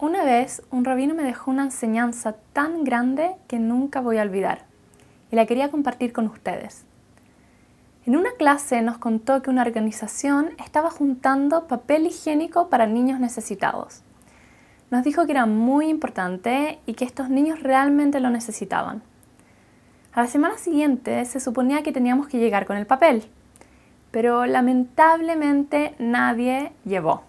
Una vez un rabino me dejó una enseñanza tan grande que nunca voy a olvidar y la quería compartir con ustedes. En una clase nos contó que una organización estaba juntando papel higiénico para niños necesitados. Nos dijo que era muy importante y que estos niños realmente lo necesitaban. A la semana siguiente se suponía que teníamos que llegar con el papel, pero lamentablemente nadie llevó.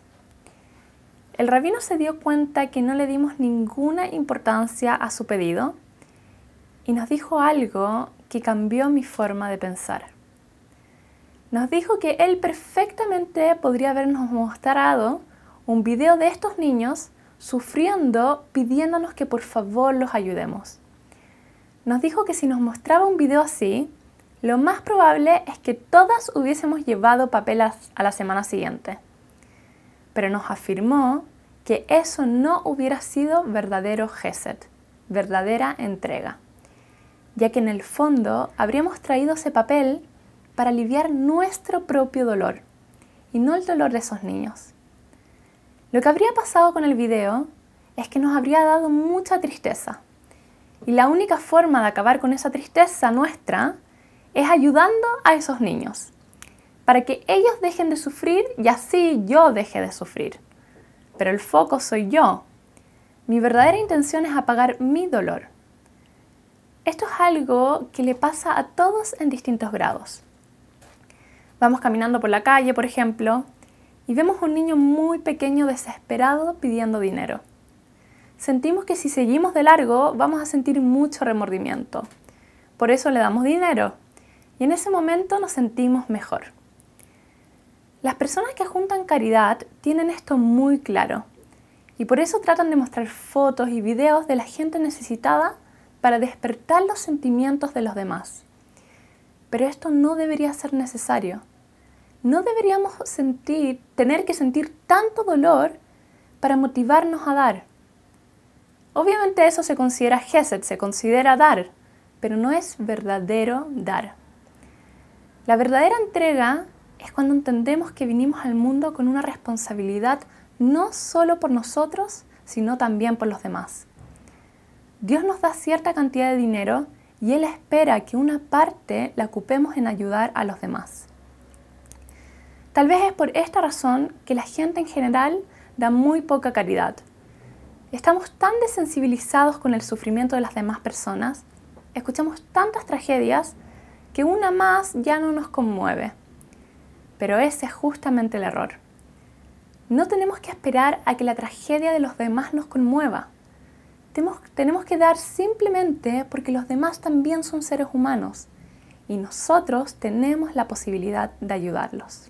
El rabino se dio cuenta que no le dimos ninguna importancia a su pedido y nos dijo algo que cambió mi forma de pensar. Nos dijo que él perfectamente podría habernos mostrado un video de estos niños sufriendo pidiéndonos que por favor los ayudemos. Nos dijo que si nos mostraba un video así, lo más probable es que todas hubiésemos llevado papel a la semana siguiente pero nos afirmó que eso no hubiera sido verdadero Geset, verdadera entrega, ya que en el fondo habríamos traído ese papel para aliviar nuestro propio dolor y no el dolor de esos niños. Lo que habría pasado con el video es que nos habría dado mucha tristeza. Y la única forma de acabar con esa tristeza nuestra es ayudando a esos niños para que ellos dejen de sufrir y así yo deje de sufrir. Pero el foco soy yo. Mi verdadera intención es apagar mi dolor. Esto es algo que le pasa a todos en distintos grados. Vamos caminando por la calle, por ejemplo, y vemos un niño muy pequeño desesperado pidiendo dinero. Sentimos que si seguimos de largo vamos a sentir mucho remordimiento. Por eso le damos dinero. Y en ese momento nos sentimos mejor. Las personas que juntan caridad tienen esto muy claro y por eso tratan de mostrar fotos y videos de la gente necesitada para despertar los sentimientos de los demás. Pero esto no debería ser necesario. No deberíamos sentir, tener que sentir tanto dolor para motivarnos a dar. Obviamente eso se considera jeset se considera dar, pero no es verdadero dar. La verdadera entrega es cuando entendemos que vinimos al mundo con una responsabilidad no solo por nosotros, sino también por los demás. Dios nos da cierta cantidad de dinero y Él espera que una parte la ocupemos en ayudar a los demás. Tal vez es por esta razón que la gente en general da muy poca caridad. Estamos tan desensibilizados con el sufrimiento de las demás personas, escuchamos tantas tragedias que una más ya no nos conmueve. Pero ese es justamente el error. No tenemos que esperar a que la tragedia de los demás nos conmueva. Tenemos, que dar simplemente porque los demás también son seres humanos y nosotros tenemos la posibilidad de ayudarlos.